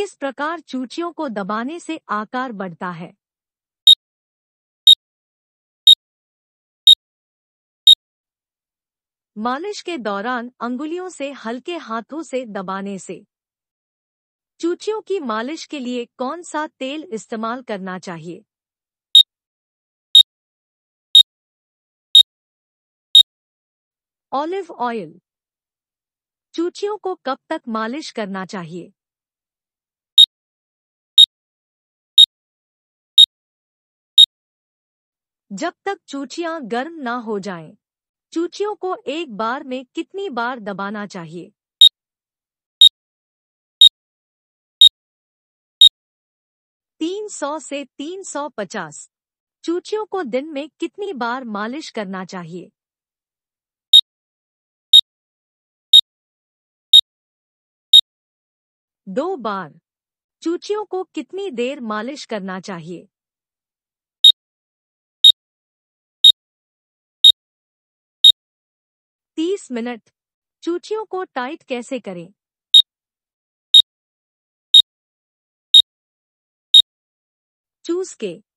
किस प्रकार चूचियों को दबाने से आकार बढ़ता है मालिश के दौरान अंगुलियों से हल्के हाथों से दबाने से चूचियों की मालिश के लिए कौन सा तेल इस्तेमाल करना चाहिए ऑलिव ऑयल चूचियों को कब तक मालिश करना चाहिए जब तक चूचियां गर्म ना हो जाएं। चूचियों को एक बार में कितनी बार दबाना चाहिए तीन सौ से तीन सौ पचास चूचियों को दिन में कितनी बार मालिश करना चाहिए दो बार चूचियों को कितनी देर मालिश करना चाहिए 30 मिनट चूचियों को टाइट कैसे करें चूस के